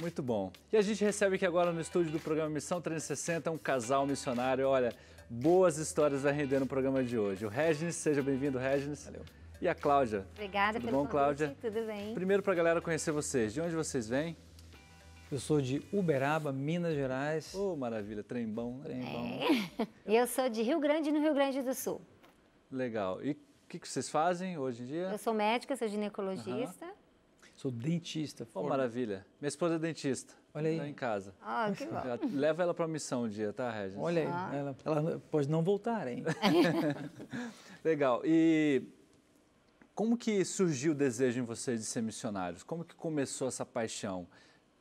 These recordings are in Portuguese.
Muito bom. E a gente recebe aqui agora no estúdio do programa Missão 360 um casal missionário. Olha, boas histórias vai render no programa de hoje. O Regis, seja bem-vindo, Regis. Valeu. E a Cláudia. Obrigada Tudo pelo bom, convite. Cláudia? Tudo bem. Primeiro, para a galera conhecer vocês, de onde vocês vêm? Eu sou de Uberaba, Minas Gerais. Ô, oh, maravilha, trem bom, né? trem bom. E eu sou de Rio Grande, no Rio Grande do Sul. Legal. E o que, que, vocês fazem hoje em dia? Eu sou médica, sou ginecologista. Sou dentista. Oh, maravilha. Minha esposa é dentista. Olha é aí. Tá em casa. Ah, que bom. Leva ela para a missão um dia, tá, Regis? Olha aí. Ah. Ela, ela, pode não voltar, hein? Legal. E como que surgiu o desejo em você de ser missionário? Como que começou essa paixão?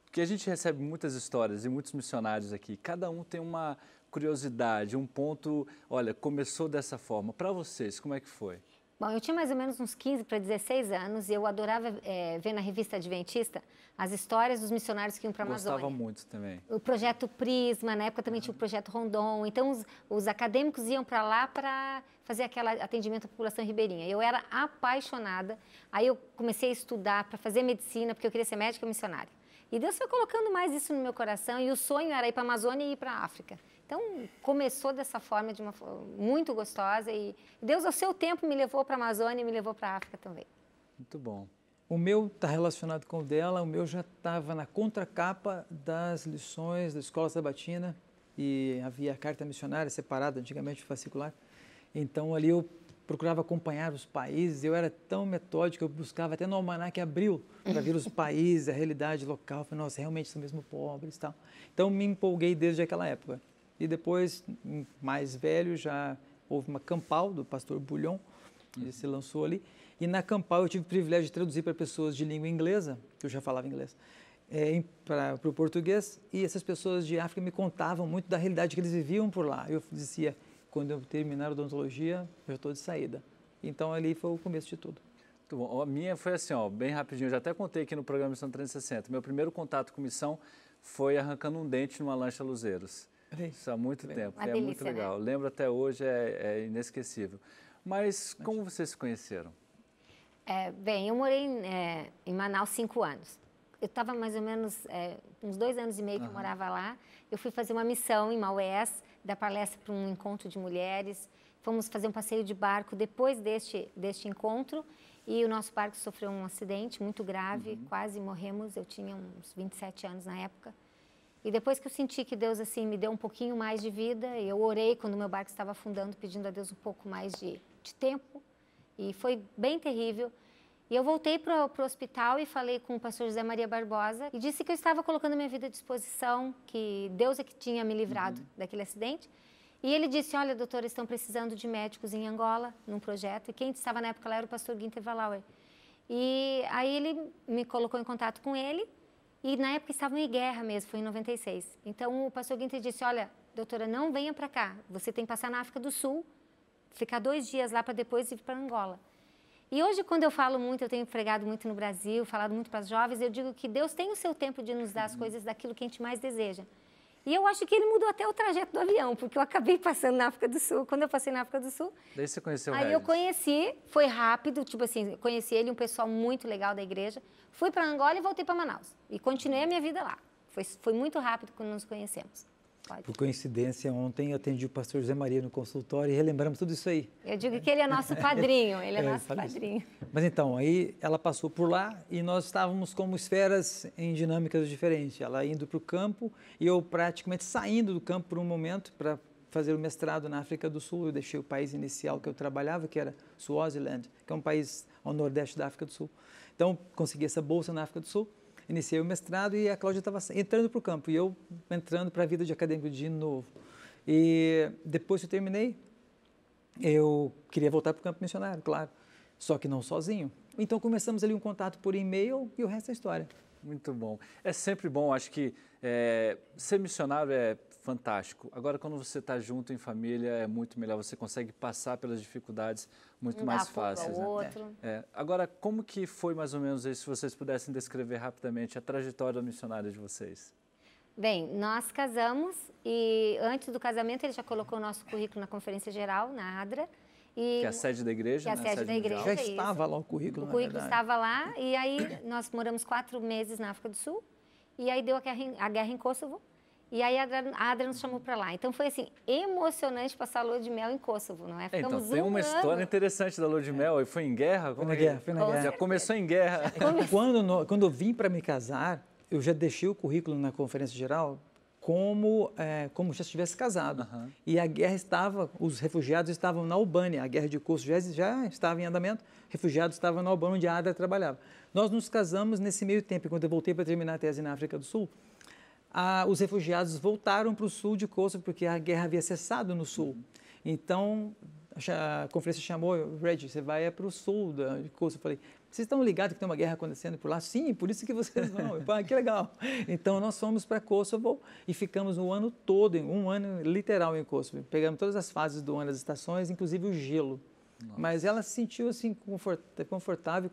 Porque a gente recebe muitas histórias e muitos missionários aqui. Cada um tem uma curiosidade, um ponto. Olha, começou dessa forma. Para vocês, como é que foi? Bom, eu tinha mais ou menos uns 15 para 16 anos e eu adorava é, ver na revista Adventista as histórias dos missionários que iam para a Amazônia. Gostava muito também. O projeto Prisma, na época também uhum. tinha o uhum. projeto Rondon. Então, os, os acadêmicos iam para lá para fazer aquele atendimento à população ribeirinha. Eu era apaixonada. Aí eu comecei a estudar para fazer medicina, porque eu queria ser médica missionária. E Deus foi colocando mais isso no meu coração e o sonho era ir para a Amazônia e ir para a África. Então, começou dessa forma, de uma forma muito gostosa e Deus, ao seu tempo, me levou para a Amazônia e me levou para a África também. Muito bom. O meu está relacionado com o dela, o meu já estava na contracapa das lições da Escola Sabatina e havia a carta missionária separada, antigamente fascicular. Então, ali eu procurava acompanhar os países, eu era tão metódico, eu buscava até no almanac abril para ver os países, a realidade local, falei, nossa, realmente são mesmo pobres e tal. Então, me empolguei desde aquela época. E depois, mais velho, já houve uma campal do pastor Bulhon, ele uhum. se lançou ali. E na campal eu tive o privilégio de traduzir para pessoas de língua inglesa, que eu já falava inglês, é, para o português. E essas pessoas de África me contavam muito da realidade que eles viviam por lá. Eu dizia, quando eu terminar a odontologia, eu estou de saída. Então ali foi o começo de tudo. Muito bom. A minha foi assim, ó, bem rapidinho. Eu já até contei aqui no programa Missão 360. Meu primeiro contato com missão foi arrancando um dente numa lancha Luzeiros. Isso há muito tempo, Uma é delícia, muito né? legal. Né? Lembro até hoje, é, é inesquecível. Mas como vocês se conheceram? É, bem, eu morei em, é, em Manaus cinco anos. Eu estava mais ou menos é, uns dois anos e meio que uhum. eu morava lá. Eu fui fazer uma missão em Maués, dar palestra para um encontro de mulheres. Fomos fazer um passeio de barco depois deste, deste encontro. E o nosso barco sofreu um acidente muito grave, uhum. quase morremos. Eu tinha uns 27 anos na época. E depois que eu senti que Deus assim me deu um pouquinho mais de vida, eu orei quando meu barco estava afundando, pedindo a Deus um pouco mais de, de tempo. E foi bem terrível. E eu voltei para o hospital e falei com o pastor José Maria Barbosa e disse que eu estava colocando minha vida à disposição, que Deus é que tinha me livrado uhum. daquele acidente. E ele disse: Olha, doutora, estão precisando de médicos em Angola, num projeto. E quem estava na época lá era o pastor Ginter Valauer. E aí ele me colocou em contato com ele e na época estavam em guerra mesmo, foi em 96. Então o pastor Guinter disse: Olha, doutora, não venha para cá. Você tem que passar na África do Sul, ficar dois dias lá para depois ir para Angola. E hoje, quando eu falo muito, eu tenho pregado muito no Brasil, falado muito para as jovens, eu digo que Deus tem o seu tempo de nos dar as uhum. coisas daquilo que a gente mais deseja. E eu acho que ele mudou até o trajeto do avião, porque eu acabei passando na África do Sul. Quando eu passei na África do Sul. Daí você conheceu Aí eu conheci, foi rápido, tipo assim, conheci ele, um pessoal muito legal da igreja. Fui para Angola e voltei para Manaus. E continuei a minha vida lá. Foi, foi muito rápido quando nos conhecemos. Por coincidência, ontem eu atendi o pastor José Maria no consultório e relembramos tudo isso aí. Eu digo que ele é nosso padrinho, ele é, é nosso padrinho. Isso. Mas então, aí ela passou por lá e nós estávamos como esferas em dinâmicas diferentes. Ela indo para o campo e eu praticamente saindo do campo por um momento para fazer o mestrado na África do Sul. Eu deixei o país inicial que eu trabalhava, que era Swaziland, que é um país ao nordeste da África do Sul. Então, consegui essa bolsa na África do Sul iniciei o mestrado e a Cláudia estava entrando para o campo e eu entrando para a vida de acadêmico de novo. E depois que eu terminei, eu queria voltar para o campo missionário, claro, só que não sozinho. Então começamos ali um contato por e-mail e o resto é história. Muito bom. É sempre bom, acho que é, ser missionário é fantástico. Agora, quando você está junto em família, é muito melhor. Você consegue passar pelas dificuldades muito um mais fáceis. Né? Outro. É. Agora, como que foi mais ou menos isso, se vocês pudessem descrever rapidamente a trajetória missionária de vocês? Bem, nós casamos e antes do casamento ele já colocou o nosso currículo na conferência geral, na ADRA. E, que é a sede da igreja, que é a né? sede, a sede da igreja. Já estava lá o currículo, O currículo estava lá e aí nós moramos quatro meses na África do Sul e aí deu a guerra em, a guerra em Kosovo e aí a Adra, nos chamou para lá. Então foi assim, emocionante passar a lua de mel em Kosovo, não é? é então Ficamos então tem um uma ano. história interessante da lua de mel. E foi em guerra? Como foi na é? guerra, foi na guerra. Já começou em guerra. quando, quando eu vim para me casar, eu já deixei o currículo na conferência geral como é, como já estivesse casado. Uhum. E a guerra estava, os refugiados estavam na Albânia, a guerra de Kosovo já, já estava em andamento, refugiados estavam na Albânia, onde a Ada trabalhava. Nós nos casamos nesse meio tempo, quando eu voltei para terminar a tese na África do Sul, os refugiados voltaram para o sul de Kosovo, porque a guerra havia cessado no sul. Uhum. Então, a conferência chamou, Reggie, você vai é para o sul de Kosovo. Eu falei, vocês estão ligados que tem uma guerra acontecendo por lá? Sim, por isso que vocês vão. Falei, ah, que legal. Então, nós fomos para Kosovo e ficamos um ano todo, um ano literal em Kosovo. Pegamos todas as fases do ano, as estações, inclusive o gelo. Nossa. Mas ela se sentiu assim confortável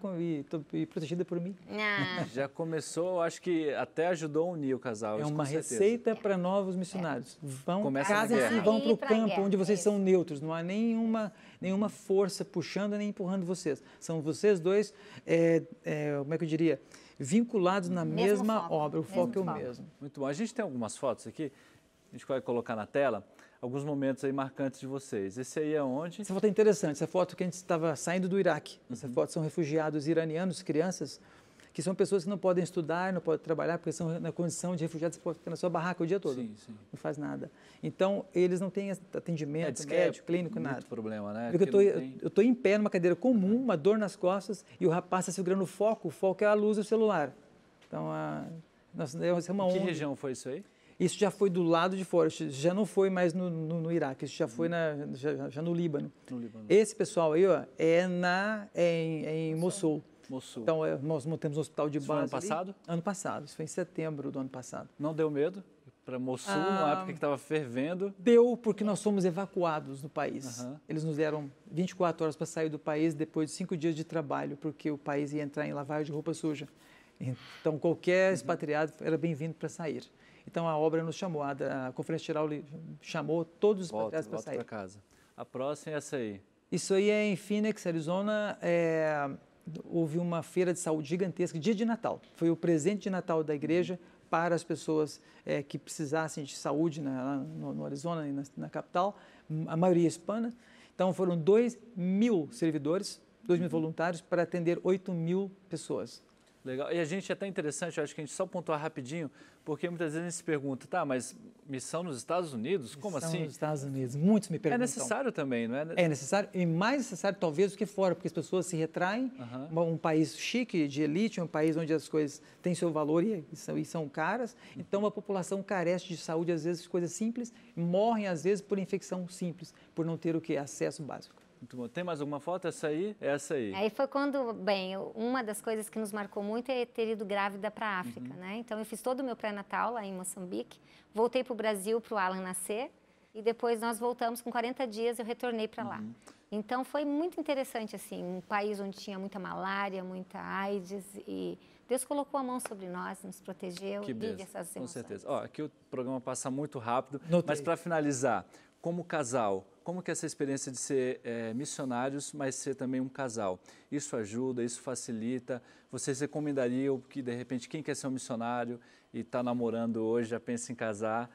e, protegida por mim. Ah. Já começou, acho que até ajudou a unir o casal. É uma receita para novos missionários. É. Vão, casem e vão para o campo onde vocês isso. são neutros. Não há nenhuma, nenhuma força puxando nem empurrando vocês. São vocês dois, é, é, como é que eu diria, vinculados na mesmo mesma foco. obra. O foco é o foco. mesmo. Muito bom. A gente tem algumas fotos aqui, a gente vai colocar na tela alguns momentos aí marcantes de vocês. Esse aí é onde? Essa foto é interessante. Essa foto que a gente estava saindo do Iraque. Essa uhum. foto são refugiados iranianos, crianças, que são pessoas que não podem estudar, não podem trabalhar, porque são na condição de refugiados, podem ficar na sua barraca o dia todo. Sim, sim. Não faz nada. Então, eles não têm atendimento é, é médico, é clínico, muito nada. problema, né? Porque eu estou tem... em pé numa cadeira comum, uma dor nas costas, e o rapaz está segurando o foco. O foco é a luz do celular. Então, a... Nossa, é uma onda. Que região foi isso aí? Isso já foi do lado de fora, já não foi mais no, no, no Iraque, isso já foi uhum. na, já, já no, Líbano. no, Líbano. Esse pessoal aí ó, é, na, é em, é em Mossul. Mossul. Então, é, nós montamos um hospital de isso base. ano passado? Ali. Ano passado, isso foi em setembro do ano passado. Não deu medo? Para Mossul, é ah, numa época que estava fervendo? Deu, porque nós fomos evacuados do país. Uhum. Eles nos deram 24 horas para sair do país depois de cinco dias de trabalho, porque o país ia entrar em lavagem de roupa suja. Então, qualquer uhum. expatriado era bem-vindo para sair. Então a obra nos chamou, a, a Conferência Geral chamou todos os patriarcas para sair. Pra casa. A próxima é essa aí. Isso aí é em Phoenix, Arizona. É, houve uma feira de saúde gigantesca, dia de Natal. Foi o presente de Natal da igreja para as pessoas é, que precisassem de saúde na, no, no, Arizona e na, na, capital, a maioria hispana. Então foram 2 mil servidores, 2 mil uhum. voluntários para atender 8 mil pessoas. Legal. E a gente é até interessante, acho que a gente só pontuar rapidinho, porque muitas vezes a gente se pergunta, tá, mas missão nos Estados Unidos? Missão como assim? Missão nos Estados Unidos, muitos me perguntam. É necessário também, não é? É necessário, e mais necessário talvez do que fora, porque as pessoas se retraem. Um país chique, de elite, um país onde as coisas têm seu valor e, e, são, e são, caras. Uhum. Então a população carece de saúde, às vezes, coisas simples, morrem, às vezes, por infecção simples, por não ter o que? Acesso básico. Tem mais alguma foto? Essa aí? É essa aí. Aí foi quando, bem, uma das coisas que nos marcou muito é ter ido grávida para a África, uhum. né? Então eu fiz todo o meu pré-natal lá em Moçambique, voltei para o Brasil para o Alan nascer e depois nós voltamos com 40 dias eu retornei para lá. Uhum. Então foi muito interessante assim, um país onde tinha muita malária, muita AIDS e Deus colocou a mão sobre nós, nos protegeu, que vive essas emoções. Com certeza. Ó, aqui o programa passa muito rápido, Notei. mas para finalizar, como casal, como que é essa experiência de ser é, missionários, mas ser também um casal? Isso ajuda, isso facilita? Vocês recomendariam que, de repente, quem quer ser um missionário e está namorando hoje, já pensa em casar,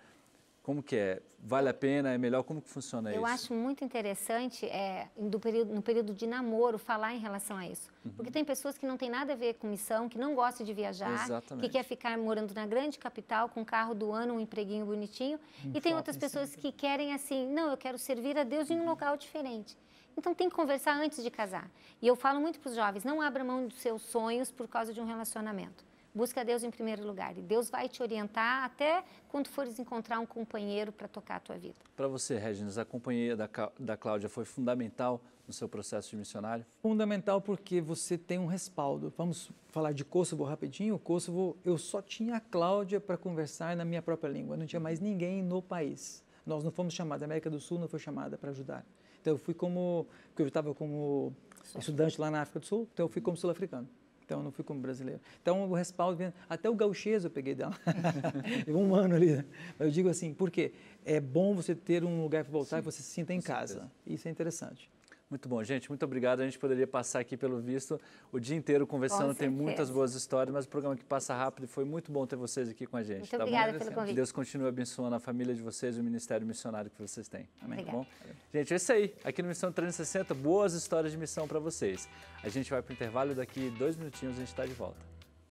como que é? Vale a pena? É melhor? Como que funciona eu isso? Eu acho muito interessante, é, período, no período de namoro, falar em relação a isso. Uhum. Porque tem pessoas que não têm nada a ver com missão, que não gostam de viajar, Exatamente. que quer ficar morando na grande capital, com carro do ano, um empreguinho bonitinho. Um e tem outras pessoas sempre. que querem assim, não, eu quero servir a Deus em um uhum. local diferente. Então tem que conversar antes de casar. E eu falo muito para os jovens, não abra mão dos seus sonhos por causa de um relacionamento. Busca Deus em primeiro lugar e Deus vai te orientar até quando fores encontrar um companheiro para tocar a tua vida. Para você, Regina, a companhia da, da Cláudia foi fundamental no seu processo de missionário? Fundamental porque você tem um respaldo. Vamos falar de Kosovo rapidinho. O Kosovo, eu só tinha a Cláudia para conversar na minha própria língua, não tinha mais ninguém no país. Nós não fomos chamados, a América do Sul não foi chamada para ajudar. Então eu fui como, porque eu estava como estudante lá na África do Sul, então eu fui como sul-africano então não fui como brasileiro. Então o respaldo, até o gauchês eu peguei dela, um ano ali. Né? Mas eu digo assim, por quê? É bom você ter um lugar para voltar Sim, e você se sinta em casa. Certeza. Isso é interessante. Muito bom, gente. Muito obrigado. A gente poderia passar aqui, pelo visto, o dia inteiro conversando. Tem muitas boas histórias, mas o programa que passa rápido. Foi muito bom ter vocês aqui com a gente. Muito tá obrigada pelo convite. Que Deus continue abençoando a família de vocês e o ministério missionário que vocês têm. Amém. Tá bom? Gente, é isso aí. Aqui no Missão 360, boas histórias de missão para vocês. A gente vai para o intervalo daqui dois minutinhos a gente está de volta.